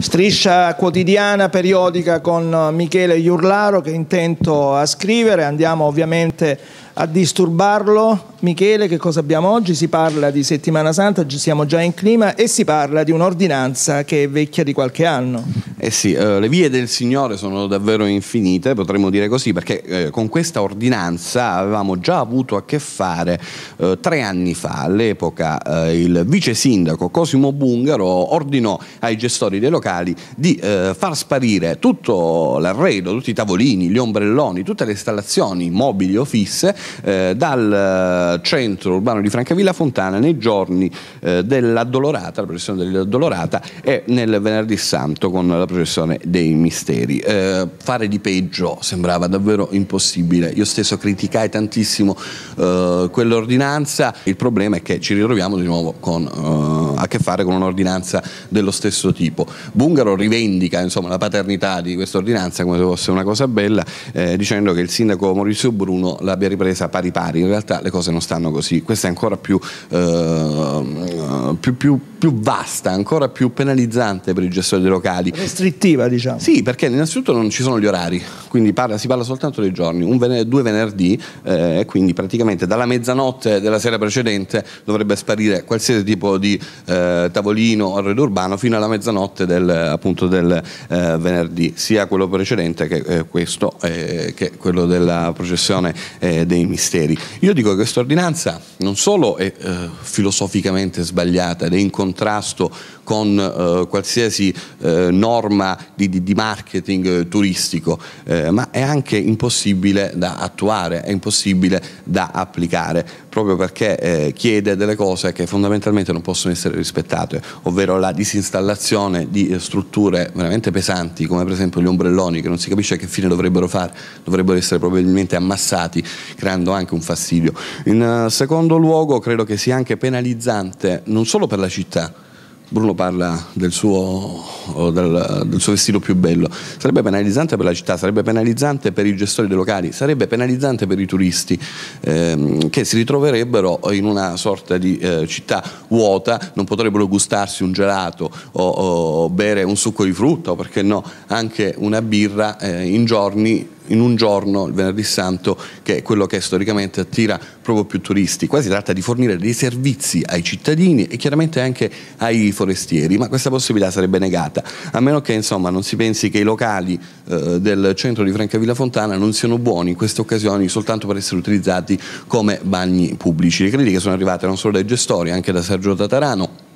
Striscia quotidiana periodica con eh, Michele Iurlaro che intento a scrivere, andiamo ovviamente a disturbarlo. Michele, che cosa abbiamo oggi? Si parla di settimana santa, siamo già in clima e si parla di un'ordinanza che è vecchia di qualche anno. Eh sì, eh, le vie del Signore sono davvero infinite, potremmo dire così, perché eh, con questa ordinanza avevamo già avuto a che fare eh, tre anni fa. All'epoca eh, il vice sindaco Cosimo Bungaro ordinò ai gestori dei locali di eh, far sparire tutto l'arredo, tutti i tavolini, gli ombrelloni, tutte le installazioni mobili o fisse dal centro urbano di Francavilla Fontana nei giorni della Dolorata, la processione dell'addolorata e nel venerdì santo con la processione dei misteri. Eh, fare di peggio sembrava davvero impossibile. Io stesso criticai tantissimo eh, quell'ordinanza. Il problema è che ci ritroviamo di nuovo con, eh, a che fare con un'ordinanza dello stesso tipo. Bungaro rivendica insomma, la paternità di questa ordinanza come se fosse una cosa bella, eh, dicendo che il sindaco Maurizio Bruno l'abbia ripresa pari pari. In realtà le cose non stanno così. Questa è ancora più, eh, più, più più vasta, ancora più penalizzante per i gestori dei locali. Restrittiva, diciamo. Sì, perché innanzitutto non ci sono gli orari, quindi parla, si parla soltanto dei giorni, vener- due venerdì, eh, quindi praticamente dalla mezzanotte della sera precedente dovrebbe sparire qualsiasi tipo di eh, tavolino o arredo urbano fino alla mezzanotte del, appunto, del eh, venerdì, sia quello precedente che eh, questo, eh, che quello della processione eh, dei misteri. Io dico che questa ordinanza non solo è filosoficamente sbagliata ed è incontrollabile, contrasto con eh, qualsiasi eh, norma di, di, di marketing eh, turistico, eh, ma è anche impossibile da attuare, è impossibile da applicare proprio perché eh, chiede delle cose che fondamentalmente non possono essere rispettate, ovvero la disinstallazione di eh, strutture veramente pesanti, come per esempio gli ombrelloni, che non si capisce che fine dovrebbero fare, dovrebbero essere probabilmente ammassati, creando anche un fastidio. In uh, secondo luogo credo che sia anche penalizzante non solo per la città, Bruno parla del suo, del, del suo, vestito più bello, sarebbe penalizzante per la città, sarebbe penalizzante per i gestori dei locali, sarebbe penalizzante per i turisti ehm, che si ritroverebbero in una sorta di eh, città vuota, non potrebbero gustarsi un gelato o, o, bere un succo di frutta o perché no anche una birra eh, in giorni in un giorno, il venerdì santo, che è quello che storicamente attira proprio più turisti. Qua si tratta di fornire dei servizi ai cittadini e chiaramente anche ai forestieri, ma questa possibilità sarebbe negata, a meno che insomma, non si pensi che i locali eh, del centro di Francavilla Fontana non siano buoni in queste occasioni soltanto per essere utilizzati come bagni pubblici. Le critiche sono arrivate non solo dai gestori, anche da Sergio Tatarano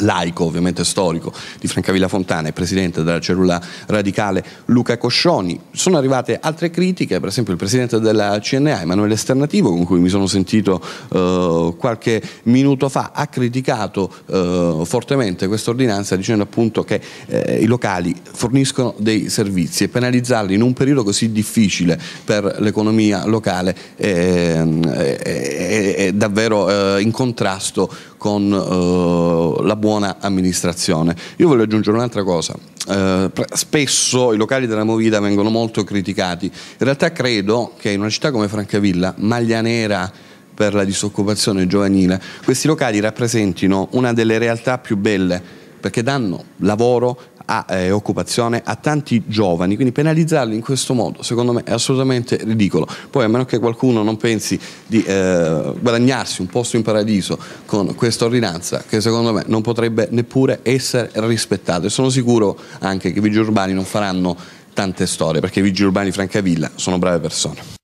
laico ovviamente storico di Francavilla Fontana e presidente della cellula radicale Luca Coscioni. Sono arrivate altre critiche, per esempio il presidente della CNA Emanuele Esternativo, con cui mi sono sentito eh, qualche minuto fa ha criticato eh, fortemente questa ordinanza dicendo appunto che eh, i locali forniscono dei servizi e penalizzarli in un periodo così difficile per l'economia locale ehm, è, è, è davvero eh, in contrasto con eh, la buona buona amministrazione. Io voglio aggiungere un'altra cosa. Eh, spesso i locali della Movida vengono molto criticati. In realtà credo che in una città come Francavilla, maglia nera per la disoccupazione giovanile, questi locali rappresentino una delle realtà più belle perché danno lavoro a eh, occupazione a tanti giovani, quindi penalizzarli in questo modo secondo me è assolutamente ridicolo. Poi a meno che qualcuno non pensi di eh, guadagnarsi un posto in paradiso con questa ordinanza che secondo me non potrebbe neppure essere rispettata e sono sicuro anche che i vigili urbani non faranno tante storie perché i vigili urbani Francavilla sono brave persone.